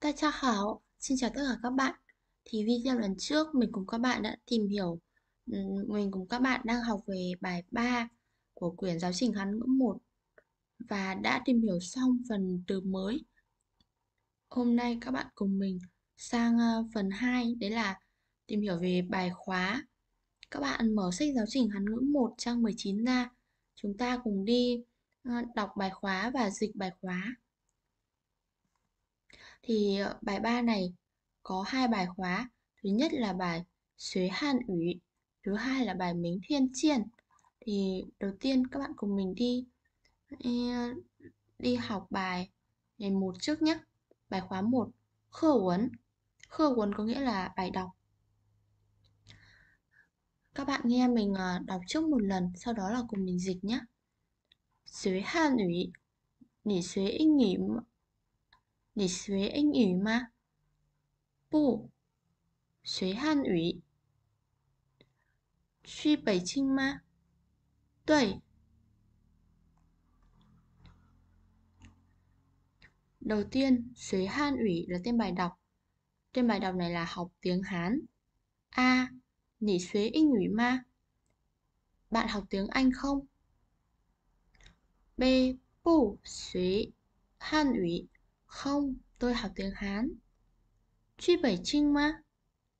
ta chào Hảo, xin chào tất cả các bạn. Thì video lần trước mình cùng các bạn đã tìm hiểu, mình cùng các bạn đang học về bài 3 của quyển giáo trình Hán ngữ 1 và đã tìm hiểu xong phần từ mới. Hôm nay các bạn cùng mình sang ờ, phần 2, đấy là tìm hiểu về bài khóa. Các bạn mở sách giáo trình Hán ngữ 1 trang 19 ra, chúng ta cùng đi ờ, đọc bài khóa và dịch bài khóa thì ờ, bài 3 này có hai bài khóa. Thứ nhất là bài Xuế han Ủy, thứ hai là bài Mính Thiên Chiên. Thì đầu tiên các bạn cùng mình đi đi học bài ngày một trước nhé. Bài khóa 1 Khơ uốn. Khơ uốn có nghĩa là bài đọc. Các bạn nghe mình ờ, đọc trước một lần, sau đó là cùng mình dịch nhé. Xuế han Ủy, nghỉ xuế nghỉ 你学英语吗？不，学汉语。去北京吗？对。Đầu tiên, xuế Hàn ủy là tên bài đọc. Tên bài đọc này là học tiếng Hán. A. À, nỉ xuế Anh ủy ma. Bạn học tiếng Anh không? B. Bù xuế Hàn ủy. Không, tôi học tiếng Hán. Truy bảy trinh ma?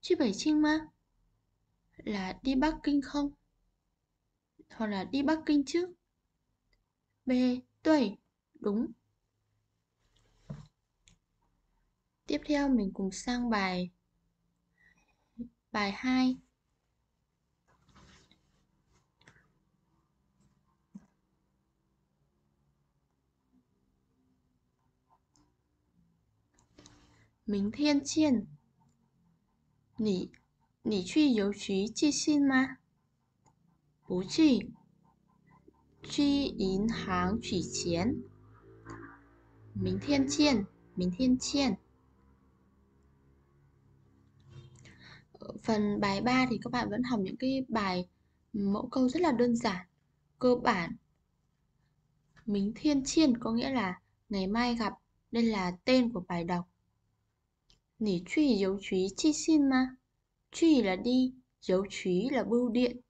Truy bảy trinh ma? Là đi Bắc Kinh không? Hoặc là đi Bắc Kinh chứ? B. Tuổi. Đúng. Tiếp theo mình cùng sang bài bài 2. 明天见。你你去邮局寄信吗？不去。去银行取钱。明天见，明天见。Ở phần bài 3 thì các bạn vẫn học những cái bài mẫu câu rất là đơn giản, cơ bản. Mình thiên chiên có nghĩa là ngày mai gặp, đây là tên của bài đọc truy truy dấu chi xin là đi, dấu trí là bưu điện.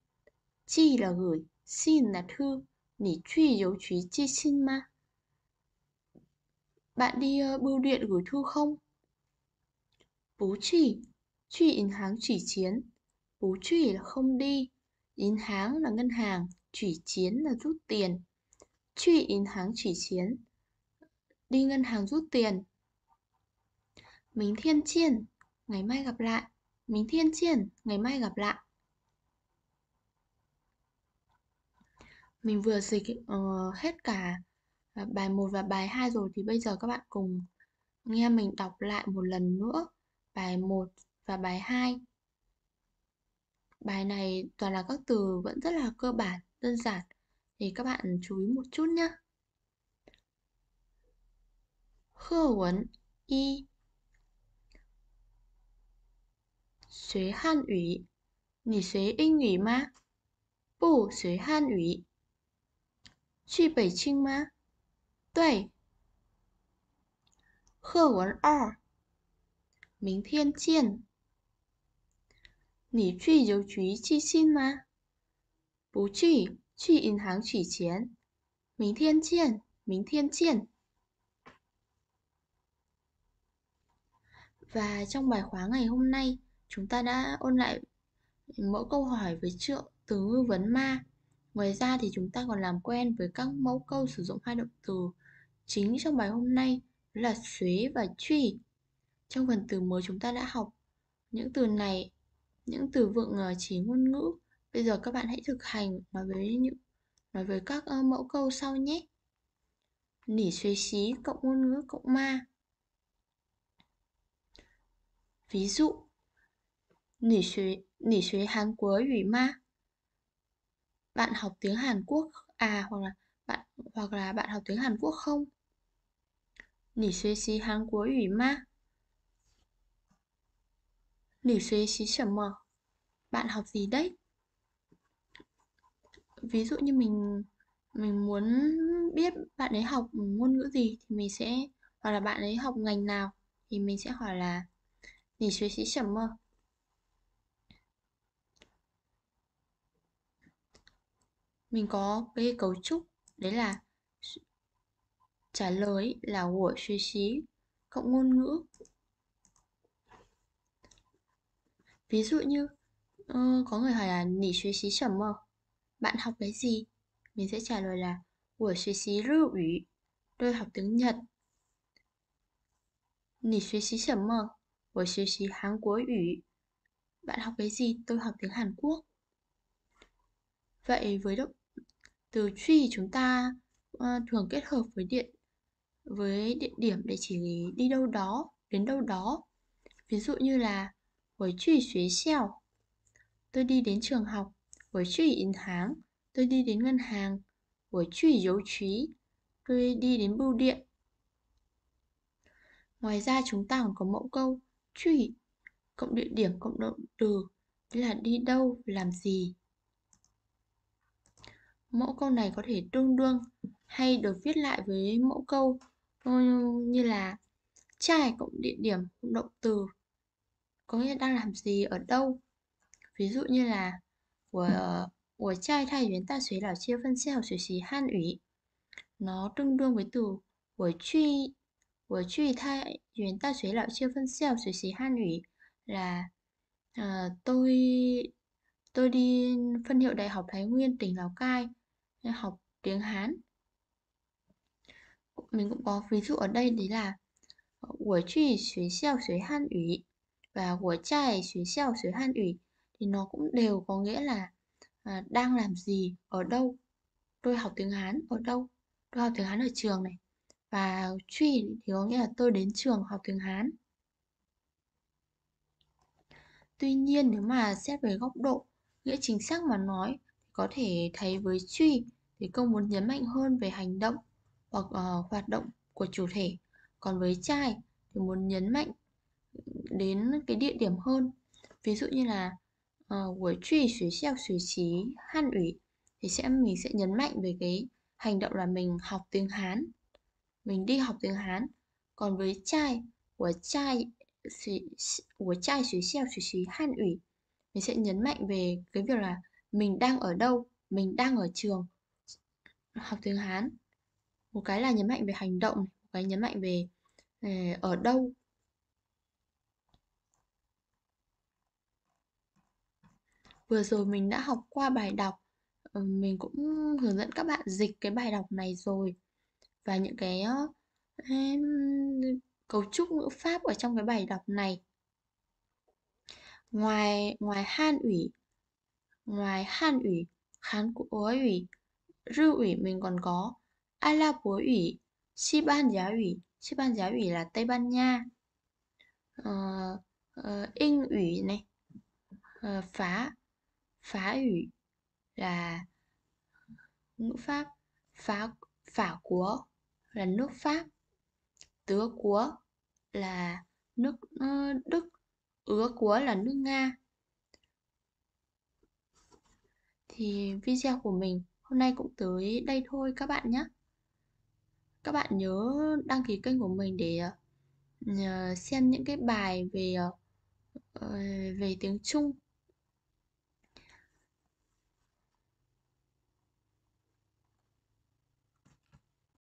Chi là gửi, xin là thư. Nỉ truy dấu trí chi xin ma. Bạn đi uh, bưu điện gửi thư không? Bú chỉ, truy in hàng chỉ chiến. Bú chỉ là không đi. In hàng là ngân hàng, chỉ chiến là rút tiền. Truy in hàng chỉ chiến. Đi ngân hàng rút tiền mình thiên 明天见, ngày mai gặp lại. Mình thiên 明天见, ngày mai gặp lại. Mình vừa dịch uh, hết cả ờ, bài 1 và bài 2 rồi thì bây giờ các bạn cùng nghe mình đọc lại một lần nữa bài 1 và bài 2. Bài này toàn là các từ vẫn rất là cơ bản, đơn giản thì các bạn chú ý một chút nhé. Hơ vấn y 学汉语，你学英语吗？不，学汉语。去北京吗？对。课文二，明天见。你去邮局寄信吗？不去，去银行取钱。明天见，明天见。在《中白话》。chúng ta đã ôn lại mẫu câu hỏi với trượng từ ngữ vấn ma. Ngoài ra thì chúng ta còn làm quen với các mẫu câu sử dụng hai động từ chính trong bài hôm nay là xuế và truy. Trong phần từ mới chúng ta đã học những từ này, những từ vựng ờ, chỉ ngôn ngữ. Bây giờ các bạn hãy thực hành nói với những nói với các ờ, mẫu câu sau nhé. Nỉ xuế xí cộng ngôn ngữ cộng ma. Ví dụ Nỉ 学, nỉ 学 Hàn Quốc 语 ma? Bạn học tiếng Hàn Quốc à hoặc là bạn hoặc là bạn học tiếng Hàn Quốc không? Nỉ xuê xí hán Quốc ủy ma? Nỉ xuê xí chẩm mờ? Bạn học gì đấy? Ví dụ như mình mình muốn biết bạn ấy học ngôn ngữ gì thì mình sẽ hoặc là bạn ấy học ngành nào thì mình sẽ hỏi là nỉ xuê xí chẩm mờ? mình có cái cấu trúc đấy là trả lời là của suy xí cộng ngôn ngữ ví dụ như uh, có người hỏi là nỉ suy xí chẩm mơ bạn học cái gì mình sẽ trả lời là của suy xí rưu ủy tôi học tiếng nhật nỉ suy xí chẩm mơ của suy xí hán quốc ủy bạn học cái gì tôi học tiếng hàn quốc Vậy với động từ truy chúng ta ờ, thường kết hợp với điện với địa điểm để chỉ đi đâu đó, đến đâu đó. Ví dụ như là với truy xuế xeo. Tôi đi đến trường học, với truy in háng. Tôi đi đến ngân hàng, với truy dấu trí. Tôi đi đến bưu điện. Ngoài ra chúng ta còn có mẫu câu truy cộng địa điểm cộng động từ, là đi đâu, làm gì mẫu câu này có thể tương đương hay được viết lại với mẫu câu ờ, như là trai cộng địa điểm động từ có nghĩa đang làm gì ở đâu ví dụ như là của ờ, của trai thay ta là chia phân sẽ học han ủy nó tương đương với từ của của truy truy thay ta là chia phân sẽ học han 我去我去太原大学老师分校学习汉语 là uh, ờ, tôi tôi đi phân hiệu đại học Thái Nguyên tỉnh Lào Cai học tiếng Hán mình cũng có ví dụ ở đây đấy là buổi ờ, truy xuế xeo xuế han ủy và buổi trai xuế xeo xuế han ủy thì nó cũng đều có nghĩa là à, đang làm gì ở đâu tôi học tiếng hán ở đâu tôi học tiếng hán ở trường này và truy thì có nghĩa là tôi đến trường học tiếng hán tuy nhiên nếu mà xét về góc độ nghĩa chính xác mà nói có thể thấy với truy thì câu muốn nhấn mạnh hơn về hành động hoặc uh, hoạt động của chủ thể còn với trai thì muốn nhấn mạnh đến cái địa điểm hơn ví dụ như là của ờ, truy suy xeo suy trí han ủy thì sẽ mình sẽ nhấn mạnh về cái hành động là mình học tiếng hán mình đi học tiếng hán còn với trai của trai của trai suy xeo suy trí han ủy mình sẽ nhấn mạnh về cái việc là mình đang ở đâu, mình đang ở trường. Học tiếng Hán. Một cái là nhấn mạnh về hành động, một cái nhấn mạnh về ờ, ở đâu. Vừa rồi mình đã học qua bài đọc, ờ, mình cũng hướng dẫn các bạn dịch cái bài đọc này rồi. Và những cái ờ, cấu trúc ngữ pháp ở trong cái bài đọc này ngoài ngoài han ủy Ngoài Hàn ủy, Hàn Quốc ủy, Rư ủy mình còn có Arabo ủy, Tây Ban Giá ủy, Tây Ban Giá ủy là Tây Ban Nha, uh, uh, ủy này, uh, Phá, Phá ủy là ngữ pháp, Phá, Phả Của là nước Pháp, Tứ Của là nước uh, Đức, Ứa Của là nước Nga. thì video của mình hôm nay cũng tới đây thôi các bạn nhé. Các bạn nhớ đăng ký kênh của mình để ờ, xem những cái bài về ờ, ờ, về tiếng Trung